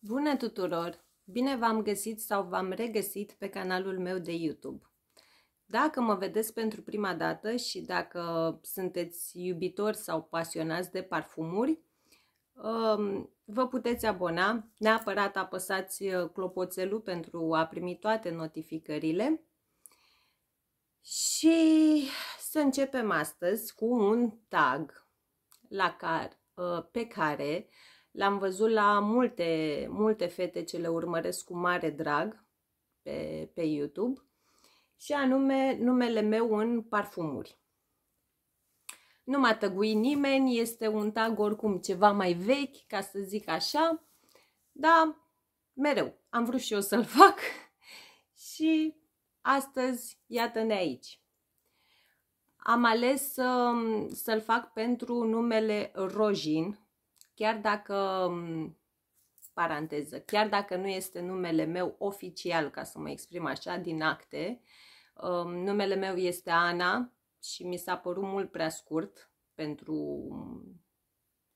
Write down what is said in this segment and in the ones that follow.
Bună tuturor! Bine v-am găsit sau v-am regăsit pe canalul meu de YouTube. Dacă mă vedeți pentru prima dată și dacă sunteți iubitori sau pasionați de parfumuri, um, vă puteți abona. Neapărat apăsați uh, clopoțelul pentru a primi toate notificările. Și să începem astăzi cu un tag la care, uh, pe care L-am văzut la multe, multe fete ce le urmăresc cu mare drag pe, pe YouTube și anume numele meu în parfumuri. Nu m-a tăguit nimeni, este un tag oricum ceva mai vechi, ca să zic așa, dar mereu am vrut și eu să-l fac și astăzi iată-ne aici. Am ales să, să fac pentru numele Rojin, chiar dacă, paranteză, chiar dacă nu este numele meu oficial, ca să mă exprim așa, din acte, um, numele meu este Ana și mi s-a părut mult prea scurt pentru,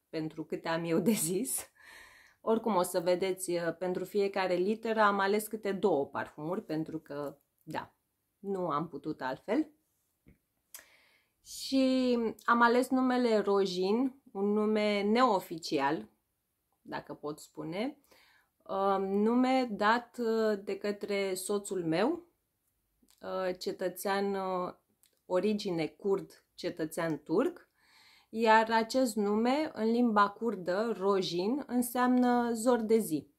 pentru câte am eu de zis. Oricum o să vedeți, uh, pentru fiecare literă am ales câte două parfumuri, pentru că, da, nu am putut altfel. Și am ales numele Rojin, un nume neoficial, dacă pot spune, um, nume dat uh, de către soțul meu, uh, cetățean uh, origine curd, cetățean turc, iar acest nume în limba curdă, rojin, înseamnă zor de zi.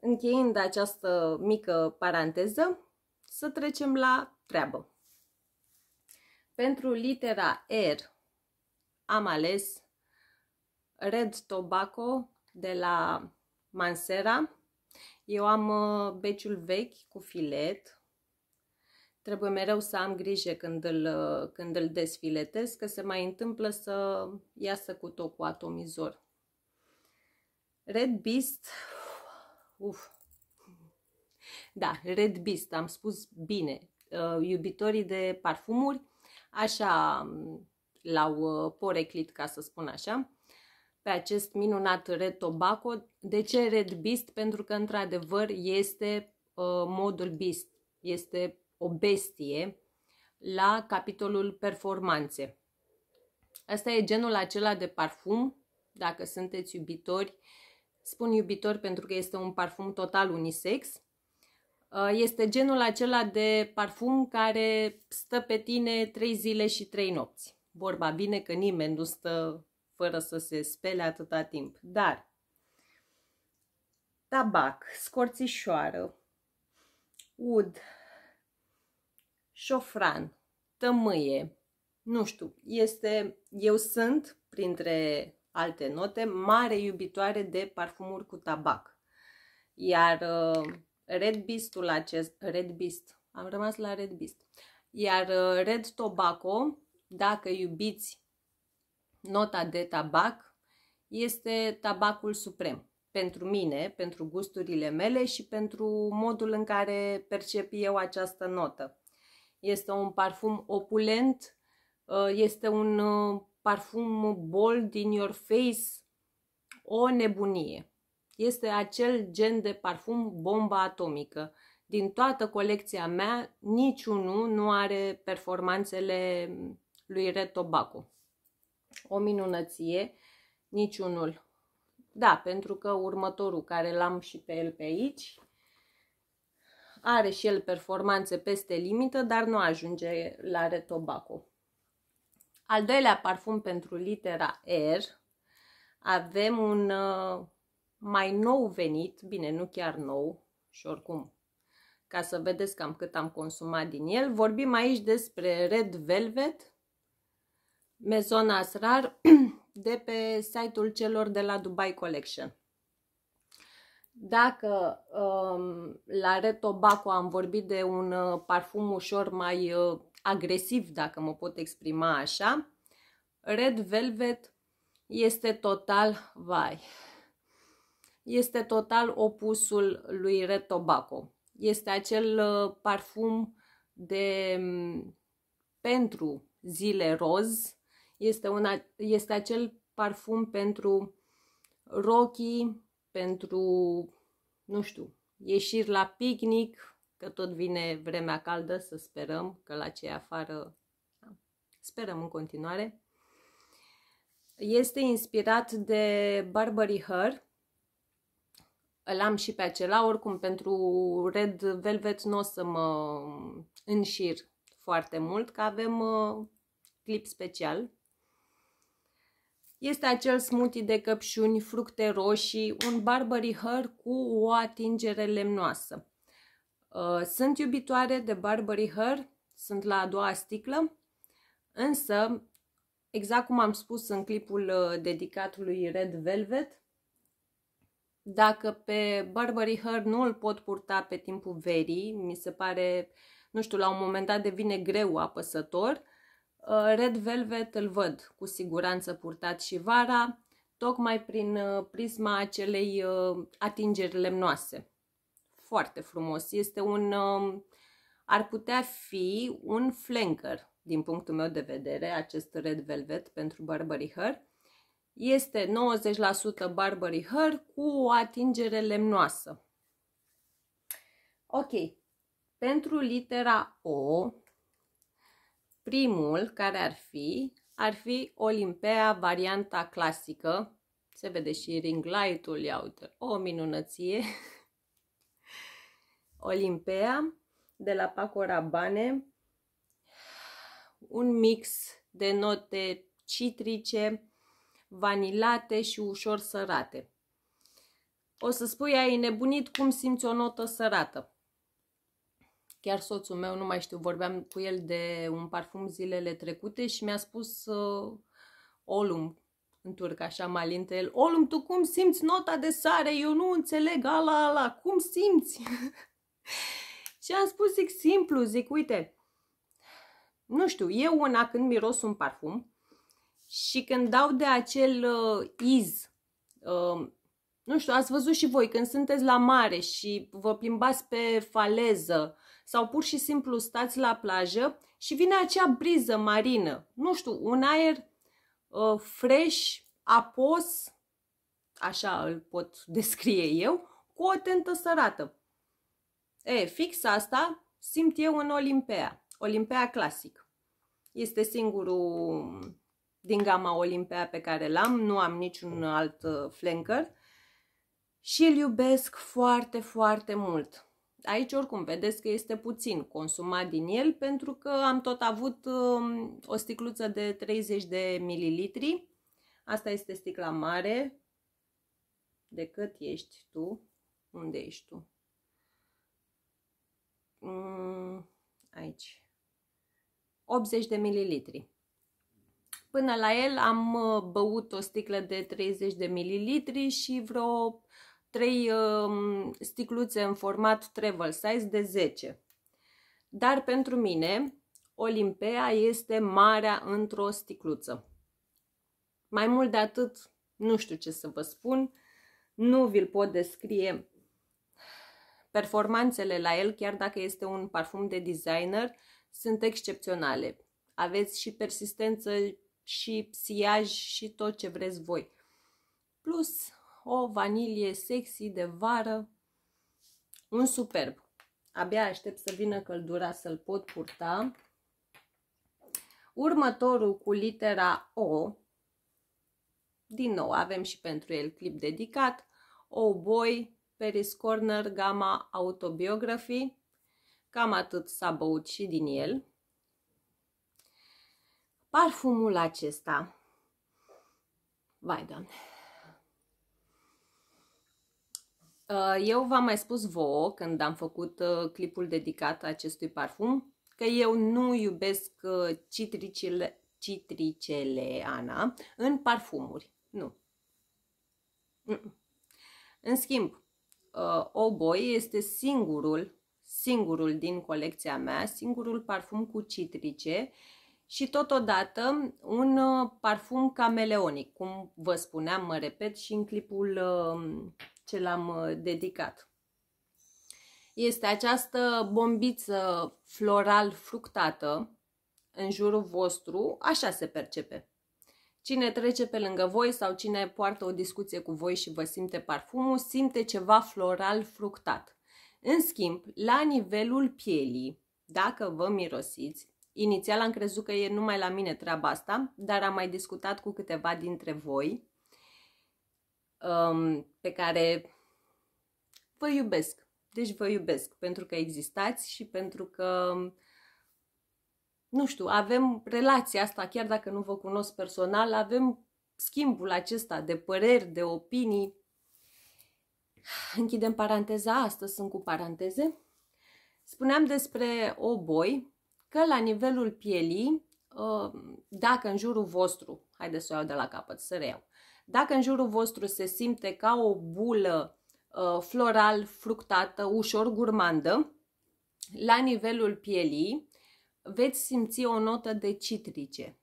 Încheiind această mică paranteză, să trecem la treabă. Pentru litera R am ales Red Tobacco de la Mansera. Eu am uh, beciul vechi cu filet. Trebuie mereu să am grijă când îl, uh, când îl desfiletez, că se mai întâmplă să iasă cu tot cu atomizor. Red Beast, uf, da, Red Beast, am spus bine, uh, iubitorii de parfumuri, așa um, l-au uh, poreclit, ca să spun așa, pe acest minunat Red Tobacco. De ce Red Beast? Pentru că, într-adevăr, este uh, modul Beast, este o bestie la capitolul performanțe. Asta e genul acela de parfum, dacă sunteți iubitori, spun iubitori pentru că este un parfum total unisex, uh, este genul acela de parfum care stă pe tine 3 zile și 3 nopți. Vorba bine că nimeni nu stă fără să se spele atâta timp. Dar tabac, scorțișoară, ud, șofran, tămâie, nu știu, este, eu sunt, printre alte note, mare iubitoare de parfumuri cu tabac. Iar uh, Red Beast-ul acest, Red Beast, am rămas la Red Beast, iar uh, Red Tobacco dacă iubiți nota de tabac, este tabacul suprem pentru mine, pentru gusturile mele și pentru modul în care percep eu această notă. Este un parfum opulent, uh, este un uh, parfum bold in your face, o nebunie. Este acel gen de parfum bomba atomică. Din toată colecția mea, niciunul nu are performanțele lui Red Tobacco. O minunăție, niciunul. Da, pentru că următorul care l-am și pe el pe aici, are și el performanțe peste limită, dar nu ajunge la Red Tobacco. Al doilea parfum pentru litera R, avem un uh, mai nou venit, bine, nu chiar nou, și oricum, ca să vedeți cam cât am consumat din el. Vorbim aici despre Red Velvet Maison Asrar de pe site-ul celor de la Dubai Collection. Dacă um, la Retobaco am vorbit de un uh, parfum ușor mai uh, agresiv, dacă mă pot exprima așa, Red Velvet este total, vai, este total opusul lui Retobaco. Este acel uh, parfum de, mm, pentru zile roz, este, una, este acel parfum pentru rochi, pentru, nu știu, ieșiri la picnic, că tot vine vremea caldă, să sperăm că la cei afară da, sperăm în continuare. Este inspirat de Barbary Her. Îl am și pe acela, oricum pentru Red Velvet nu o să mă înșir foarte mult, că avem uh, clip special este acel smoothie de căpșuni, fructe roșii, un Barbary Her cu o atingere lemnoasă. Uh, sunt iubitoare de Barbary Her, sunt la a doua sticlă, însă, exact cum am spus în clipul uh, dedicat lui Red Velvet, dacă pe Barbary Her nu îl pot purta pe timpul verii, mi se pare, nu știu, la un moment dat devine greu apăsător, Uh, red Velvet îl văd cu siguranță purtat și vara, tocmai prin uh, prisma acelei uh, atingeri lemnoase. Foarte frumos. Este un, um, ar putea fi un flanker, din punctul meu de vedere, acest Red Velvet pentru Barbary Hair. Este 90% Barbary Hair cu o atingere lemnoasă. Ok, pentru litera O, Primul, care ar fi, ar fi Olimpea, varianta clasică. Se vede și ring light-ul, ia uite, o minunăție. Olimpea, de la Paco Rabanne. Un mix de note citrice, vanilate și ușor sărate. O să spui, ai nebunit cum simți o notă sărată. Chiar soțul meu, nu mai știu, vorbeam cu el de un parfum zilele trecute și mi-a spus uh, Olum, în turc așa linte el. Olum, tu cum simți nota de sare? Eu nu înțeleg, ala, ala, cum simți? și am spus, zic, simplu, zic, uite, nu știu, eu una când miros un parfum și când dau de acel uh, iz, uh, nu știu, ați văzut și voi, când sunteți la mare și vă plimbați pe faleză sau pur și simplu stați la plajă și vine acea briză marină, nu știu, un aer uh, fresh, apos, așa îl pot descrie eu, cu o tentă sărată. E, fix asta simt eu în Olimpea, Olimpea clasic. Este singurul din gama Olimpea pe care l-am, nu am niciun alt ă, flanker și îl iubesc foarte, foarte mult. Aici oricum vedeți că este puțin consumat din el pentru că am tot avut um, o sticluță de 30 de mililitri. Asta este sticla mare. De cât ești tu? Unde ești tu? Mm, aici. 80 de mililitri. Până la el am uh, băut o sticlă de 30 de mililitri și vreo 3 um, sticluțe în format travel size de 10. Dar pentru mine, Olimpea este marea într-o sticluță. Mai mult de atât, nu știu ce să vă spun, nu vi-l pot descrie performanțele la el, chiar dacă este un parfum de designer, sunt excepționale. Aveți și persistență, și siaj, și tot ce vreți voi. Plus, o vanilie sexy de vară, un superb. Abia aștept să vină căldura să-l pot purta. Următorul cu litera O, din nou avem și pentru el clip dedicat, Oh Boy, Paris Corner, gama Autobiography, cam atât s-a băut și din el. Parfumul acesta, vai doamne, Uh, eu v-am mai spus vouă când am făcut uh, clipul dedicat acestui parfum că eu nu iubesc uh, citricele, citricele Ana în parfumuri. Nu. În schimb, Oboi este singurul, singurul din colecția mea, singurul parfum cu citrice și totodată un parfum cameleonic, cum vă spuneam, mă repet, și în clipul ce l-am uh, dedicat. Este această bombiță floral-fructată în jurul vostru, așa se percepe. Cine trece pe lângă voi sau cine poartă o discuție cu voi și vă simte parfumul, simte ceva floral-fructat. În schimb, la nivelul pielii, dacă vă mirosiți, inițial am crezut că e numai la mine treaba asta, dar am mai discutat cu câteva dintre voi, um, pe care vă iubesc. Deci vă iubesc pentru că existați și pentru că, nu știu, avem relația asta, chiar dacă nu vă cunosc personal, avem schimbul acesta de păreri, de opinii. Închidem paranteza, astăzi sunt cu paranteze. Spuneam despre oboi că la nivelul pielii, uh, dacă în jurul vostru, haideți să o iau de la capăt, să reiau, dacă în jurul vostru se simte ca o bulă uh, floral fructată, ușor gurmandă, la nivelul pielii veți simți o notă de citrice.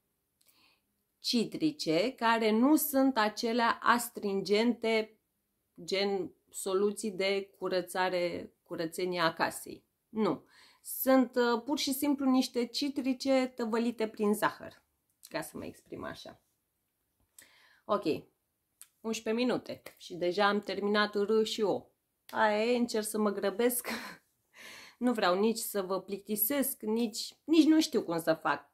Citrice care nu sunt acelea astringente, gen soluții de curățare, curățenie a casei. Nu. Sunt uh, pur și simplu niște citrice tăvălite prin zahăr, ca să mă exprim așa. Ok, 11 minute și deja am terminat R și O. Aia e, încerc să mă grăbesc. nu vreau nici să vă plictisesc, nici, nici nu știu cum să fac.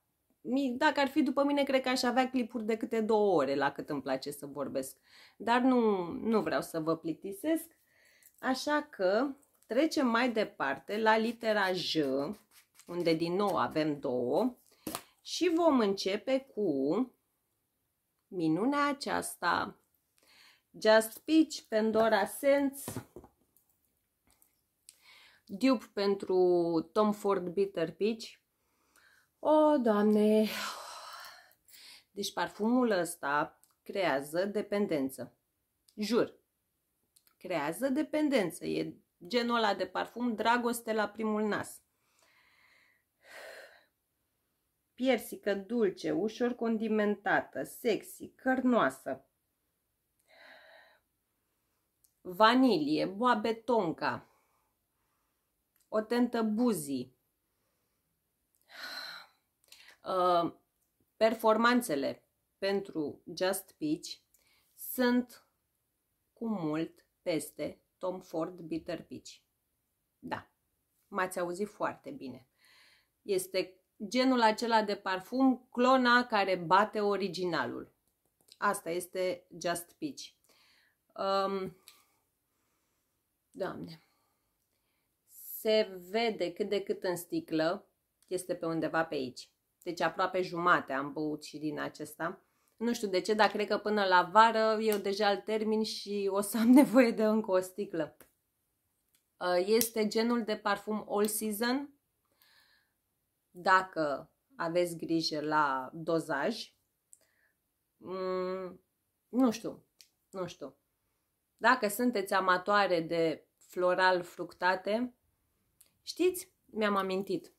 Dacă ar fi după mine, cred că aș avea clipuri de câte două ore la cât îmi place să vorbesc. Dar nu, nu vreau să vă plictisesc. Așa că trecem mai departe la litera J, unde din nou avem două. Și vom începe cu minunea aceasta. Just Peach, Pandora Sense, dupe pentru Tom Ford Bitter Peach. O, oh, doamne! Deci parfumul ăsta creează dependență. Jur! Creează dependență. E genul ăla de parfum dragoste la primul nas. piersică dulce, ușor condimentată, sexy, cărnoasă, vanilie, boabe tonca, o tentă buzi, uh, performanțele pentru Just Peach sunt cu mult peste Tom Ford Bitter Peach. Da, m-ați auzit foarte bine. Este genul acela de parfum, clona care bate originalul. Asta este Just Peach. Um, doamne, se vede cât de cât în sticlă, este pe undeva pe aici. Deci aproape jumate am băut și din acesta. Nu știu de ce, dar cred că până la vară eu deja îl termin și o să am nevoie de încă o sticlă. Uh, este genul de parfum all season, dacă aveți grijă la dozaj. Mm, nu știu, nu știu. Dacă sunteți amatoare de floral fructate, știți, mi-am amintit.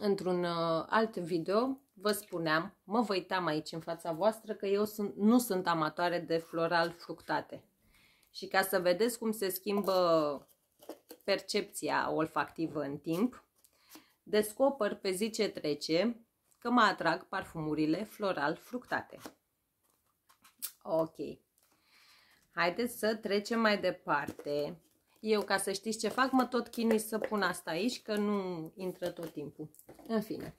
Într-un uh, alt video vă spuneam, mă văitam aici în fața voastră că eu sunt, nu sunt amatoare de floral fructate. Și ca să vedeți cum se schimbă percepția olfactivă în timp, Descoper pe zi ce trece că mă atrag parfumurile floral-fructate. Ok. Haideți să trecem mai departe. Eu, ca să știți ce fac, mă tot chinui să pun asta aici, că nu intră tot timpul. În fine.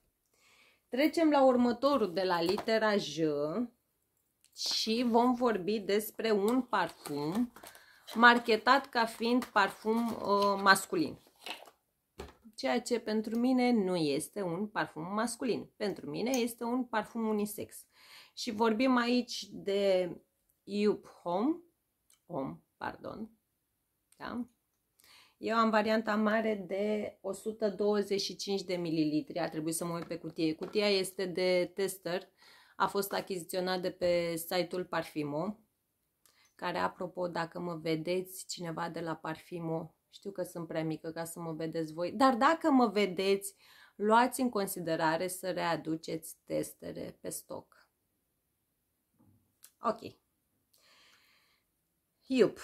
Trecem la următorul de la litera J și vom vorbi despre un parfum marketat ca fiind parfum uh, masculin ceea ce pentru mine nu este un parfum masculin. Pentru mine este un parfum unisex. Și vorbim aici de Iup Home, Om, pardon, da? Eu am varianta mare de 125 de mililitri, a trebuit să mă uit pe cutie. Cutia este de tester, a fost achiziționat de pe site-ul Parfimo, care, apropo, dacă mă vedeți cineva de la Parfimo, știu că sunt prea mică ca să mă vedeți voi, dar dacă mă vedeți, luați în considerare să readuceți testere pe stoc. Ok. Iup.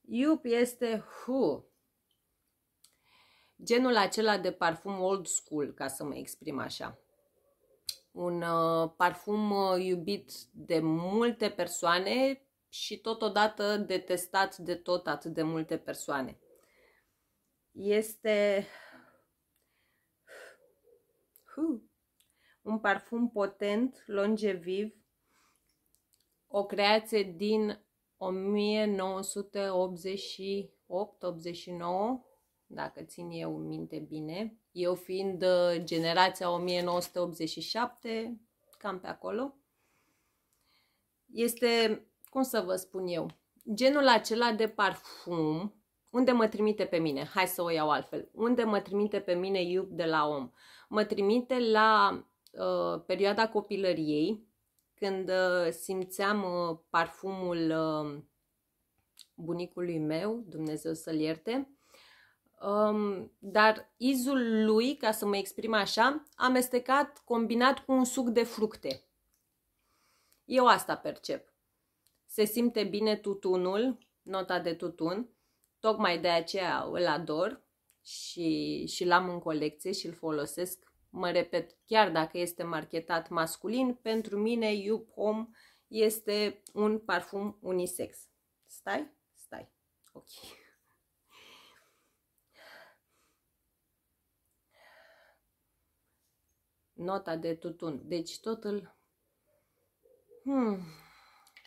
Iup este hu. Genul acela de parfum old school, ca să mă exprim așa. Un uh, parfum uh, iubit de multe persoane, și totodată detestat de tot atât de multe persoane. Este un parfum potent, longeviv, o creație din 1988-89, dacă țin eu minte bine, eu fiind uh, generația 1987, cam pe acolo. Este cum să vă spun eu, genul acela de parfum, unde mă trimite pe mine, hai să o iau altfel, unde mă trimite pe mine iub de la om, mă trimite la uh, perioada copilăriei, când uh, simțeam uh, parfumul uh, bunicului meu, Dumnezeu să-l ierte, um, dar izul lui, ca să mă exprim așa, amestecat, combinat cu un suc de fructe. Eu asta percep. Se simte bine tutunul, nota de tutun. Tocmai de aceea îl ador și, și l-am în colecție și îl folosesc. Mă repet, chiar dacă este marketat masculin, pentru mine you Home este un parfum unisex. Stai? Stai. Ok. Nota de tutun. Deci totul... Hmm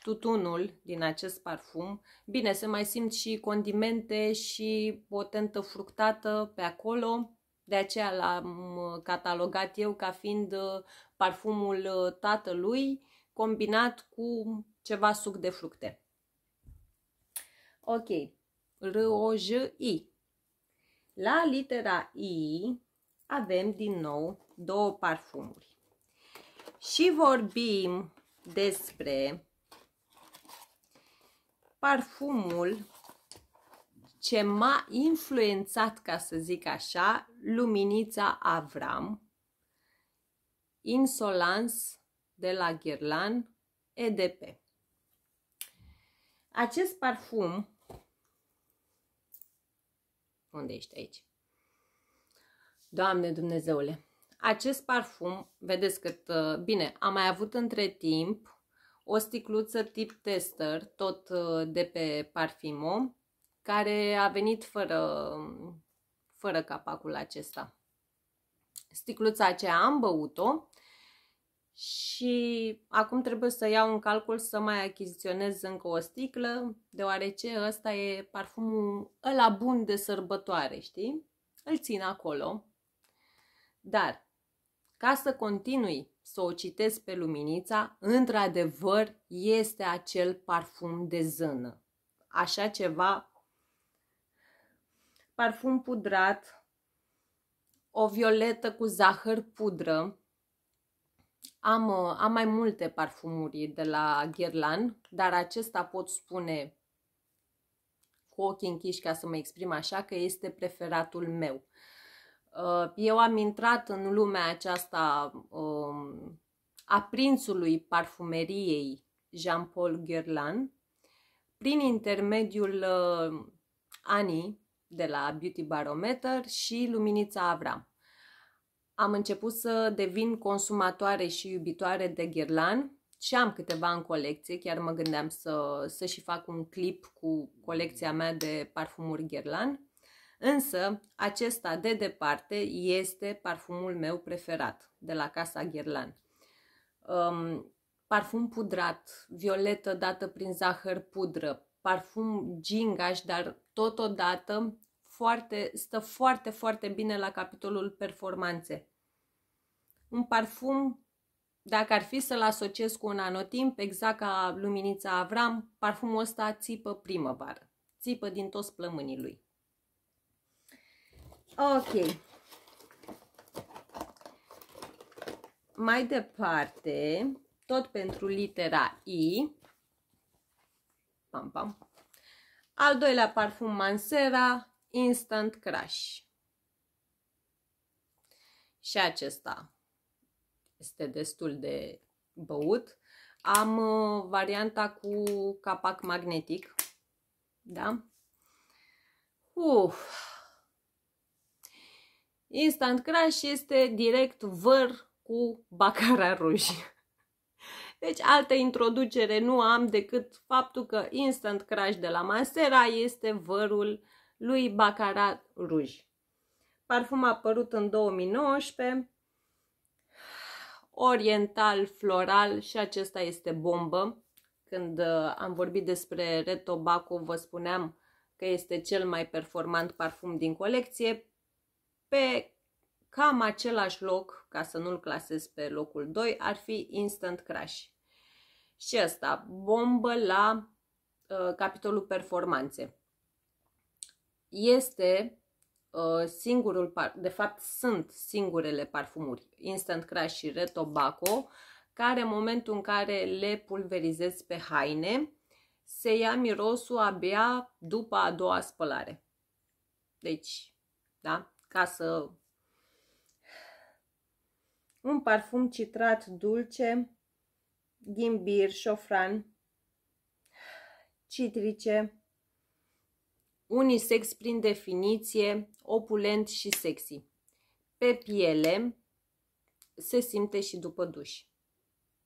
tutunul din acest parfum. Bine, se mai simt și condimente și o tentă fructată pe acolo, de aceea l-am uh, catalogat eu ca fiind uh, parfumul uh, tatălui combinat cu ceva suc de fructe. Ok, R-O-J-I. La litera I avem din nou două parfumuri. Și vorbim despre parfumul ce m-a influențat, ca să zic așa, luminița Avram, Insolans de la Ghirlan, EDP. Acest parfum, unde ești aici? Doamne Dumnezeule! Acest parfum, vedeți cât bine, am mai avut între timp o sticluță tip tester, tot uh, de pe Parfimo, care a venit fără, fără capacul acesta. Sticluța aceea am băut-o și acum trebuie să iau un calcul să mai achiziționez încă o sticlă, deoarece ăsta e parfumul ăla bun de sărbătoare, știi? Îl țin acolo. Dar, ca să continui să o citesc pe luminița, într-adevăr este acel parfum de zână. Așa ceva, parfum pudrat, o violetă cu zahăr pudră. Am, uh, am mai multe parfumuri de la Guerlain, dar acesta pot spune cu ochii închiși ca să mă exprim așa că este preferatul meu. Uh, eu am intrat în lumea aceasta um, a prințului parfumeriei Jean-Paul Guerlain prin intermediul uh, Ani de la Beauty Barometer și Luminița Avram. Am început să devin consumatoare și iubitoare de Guerlain și am câteva în colecție, chiar mă gândeam să, să și fac un clip cu colecția mea de parfumuri Guerlain. Însă, acesta de departe este parfumul meu preferat de la Casa Guerlain. Um, parfum pudrat, violetă dată prin zahăr pudră, parfum gingaș, dar totodată foarte, stă foarte, foarte bine la capitolul performanțe. Un parfum, dacă ar fi să-l asociez cu un anotimp, exact ca luminița Avram, parfumul ăsta țipă primăvară, țipă din toți plămânii lui. Ok. Mai departe, tot pentru litera I. Pam, pam. Al doilea parfum Mansera, Instant Crush. Și acesta este destul de băut. Am uh, varianta cu capac magnetic. Da? Uf! Instant Crush este direct văr cu bacara roșie. Deci altă introducere nu am decât faptul că Instant Crush de la Masera este vărul lui Bacara Ruj. Parfum a apărut în 2019, oriental, floral și acesta este bombă. Când uh, am vorbit despre Retobaco, vă spuneam că este cel mai performant parfum din colecție. Pe cam același loc, ca să nu-l clasez pe locul 2, ar fi Instant Crash. Și asta, bombă la uh, capitolul performanțe. Este uh, singurul, de fapt sunt singurele parfumuri, Instant Crash și Retobacco care în momentul în care le pulverizezi pe haine, se ia mirosul abia după a doua spălare. Deci, da? ca să... Un parfum citrat dulce, ghimbir, șofran, citrice, unisex prin definiție, opulent și sexy. Pe piele se simte și după duș.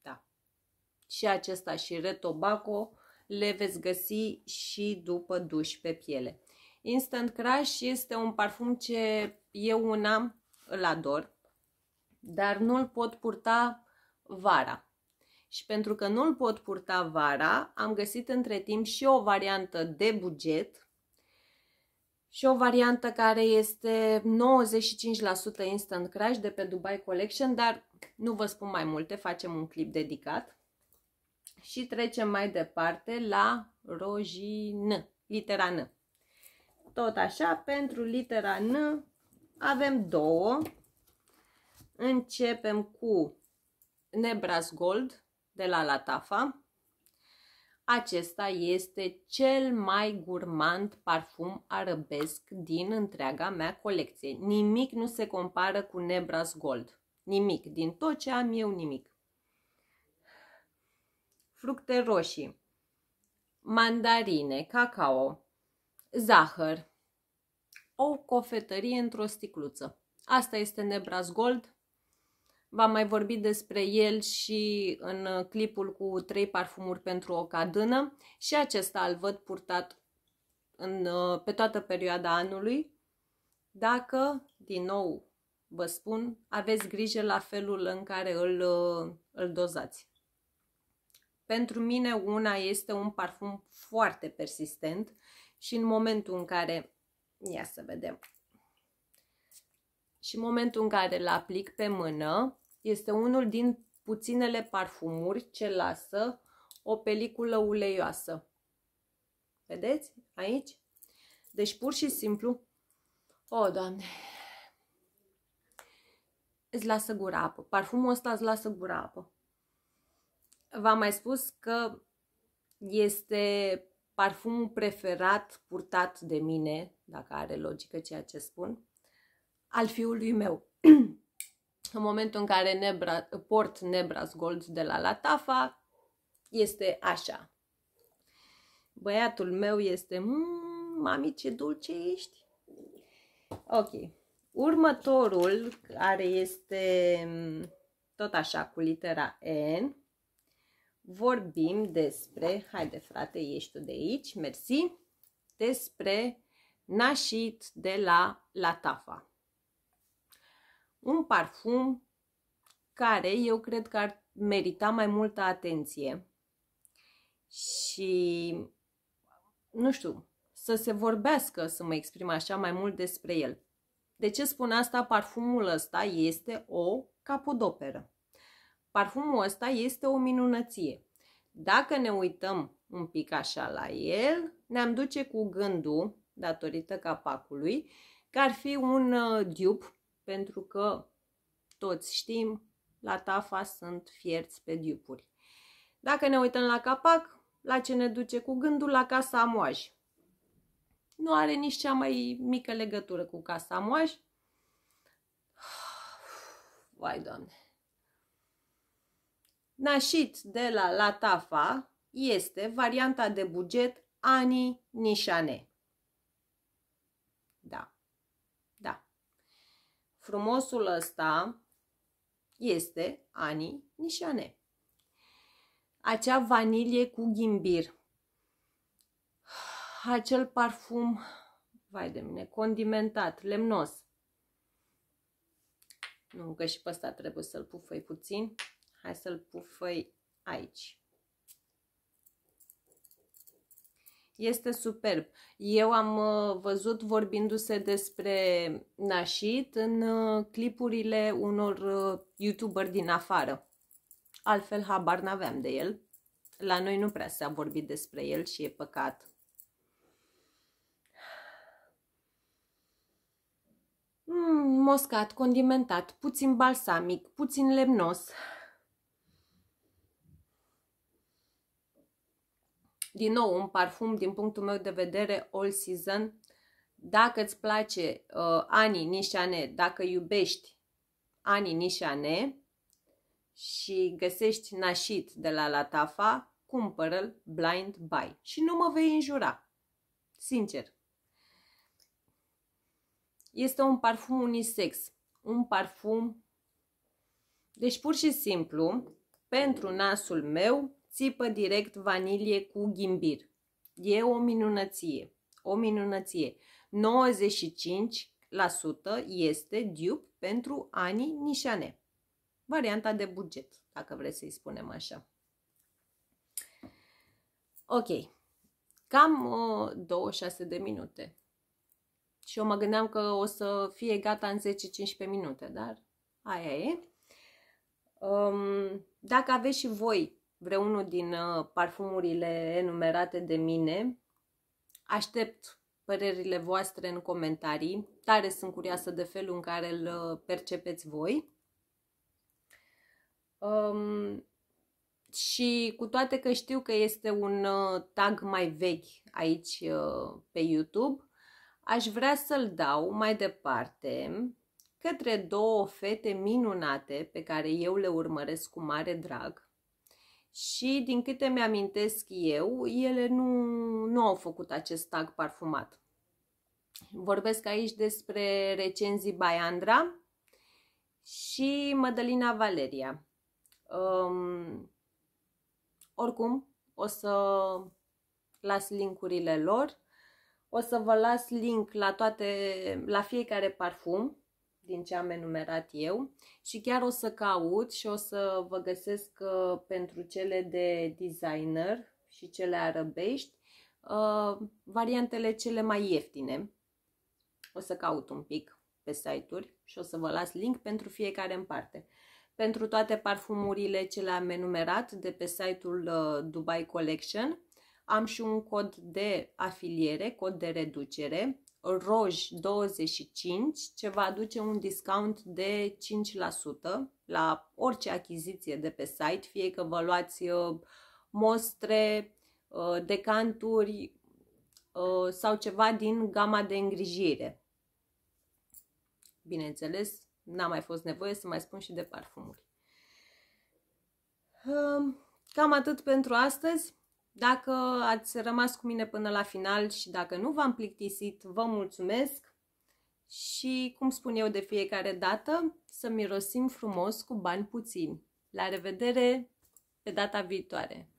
Da. Și acesta și retobaco le veți găsi și după duș pe piele. Instant Crush este un parfum ce eu una îl ador, dar nu-l pot purta vara. Și pentru că nu-l pot purta vara, am găsit între timp și o variantă de buget și o variantă care este 95% Instant Crush de pe Dubai Collection, dar nu vă spun mai multe, facem un clip dedicat. Și trecem mai departe la Rojin, litera N tot așa, pentru litera N avem două. Începem cu Nebras Gold de la Latafa. Acesta este cel mai gurmand parfum arabesc din întreaga mea colecție. Nimic nu se compară cu Nebras Gold. Nimic. Din tot ce am eu, nimic. Fructe roșii, mandarine, cacao, Zahăr. O cofetărie într-o sticluță. Asta este Nebras Gold. V-am mai vorbit despre el și în uh, clipul cu trei parfumuri pentru o cadână și acesta îl văd purtat în, uh, pe toată perioada anului. Dacă, din nou, vă spun, aveți grijă la felul în care îl, uh, îl dozați. Pentru mine una este un parfum foarte persistent și în momentul în care, ia să vedem, și în momentul în care îl aplic pe mână, este unul din puținele parfumuri ce lasă o peliculă uleioasă. Vedeți? Aici? Deci pur și simplu, o, oh, Doamne, îți lasă gura apă. Parfumul ăsta îți lasă gura apă. V-am mai spus că este parfumul preferat purtat de mine, dacă are logică ceea ce spun, al fiului meu. în momentul în care nebra, port Nebras Gold de la Latafa, este așa. Băiatul meu este, mmm, mami ce dulce ești. Ok. Următorul, care este mm, tot așa cu litera N, vorbim despre, haide frate, ești tu de aici, mersi, despre nașit de la Latafa. Un parfum care eu cred că ar merita mai multă atenție și, nu știu, să se vorbească, să mă exprim așa, mai mult despre el. De ce spun asta? Parfumul ăsta este o capodoperă. Parfumul ăsta este o minunăție. Dacă ne uităm un pic așa la el, ne-am duce cu gândul, datorită capacului, că ar fi un uh, pentru că toți știm, la tafa sunt fierți pe dupuri. Dacă ne uităm la capac, la ce ne duce cu gândul la casa amoaj. Nu are nici cea mai mică legătură cu casa amoaj. Vai, Doamne! Nașit de la Latafa este varianta de buget Ani Nișane. Da. Da. Frumosul ăsta este Ani Nișane. Acea vanilie cu ghimbir. Acel parfum, vai de mine, condimentat, lemnos. Nu, că și pe ăsta trebuie să-l pufăi puțin. Hai să-l pufăi aici. Este superb. Eu am uh, văzut vorbindu-se despre nașit în uh, clipurile unor uh, youtuber din afară. Altfel habar n-aveam de el. La noi nu prea s-a vorbit despre el și e păcat. Mm, moscat, condimentat, puțin balsamic, puțin lemnos. Din nou, un parfum, din punctul meu de vedere, all season. Dacă îți place uh, Ani Nișane, dacă iubești Ani Nișane și găsești nașit de la Latafa, cumpără-l blind buy și nu mă vei înjura. Sincer. Este un parfum unisex, un parfum deci pur și simplu, pentru nasul meu, țipă direct vanilie cu ghimbir. E o minunăție, o minunăție. 95% este dupe pentru anii nișane. Varianta de buget, dacă vreți să-i spunem așa. Ok, cam uh, 26 de minute. Și eu mă gândeam că o să fie gata în 10-15 minute, dar aia e. Um, dacă aveți și voi vreunul din uh, parfumurile enumerate de mine. Aștept părerile voastre în comentarii. Tare sunt curioasă de felul în care îl uh, percepeți voi. Um, și cu toate că știu că este un uh, tag mai vechi aici pe YouTube, aș vrea să-l dau mai departe către două fete minunate pe care eu le urmăresc cu mare drag și din câte mi-amintesc eu, ele nu, nu au făcut acest tag parfumat. Vorbesc aici despre recenzii Baiandra și Madalina Valeria. Um, oricum, o să las linkurile lor. O să vă las link la toate, la fiecare parfum din ce am enumerat eu și chiar o să caut și o să vă găsesc uh, pentru cele de designer și cele arăbești uh, variantele cele mai ieftine. O să caut un pic pe site-uri și o să vă las link pentru fiecare în parte. Pentru toate parfumurile ce le-am enumerat de pe site-ul uh, Dubai Collection am și un cod de afiliere, cod de reducere ROJ 25, ce va aduce un discount de 5% la orice achiziție de pe site, fie că vă luați uh, mostre, uh, decanturi uh, sau ceva din gama de îngrijire. Bineînțeles, n-a mai fost nevoie să mai spun și de parfumuri. Um, cam atât pentru astăzi. Dacă ați rămas cu mine până la final și dacă nu v-am plictisit, vă mulțumesc și, cum spun eu de fiecare dată, să mirosim frumos cu bani puțini. La revedere pe data viitoare!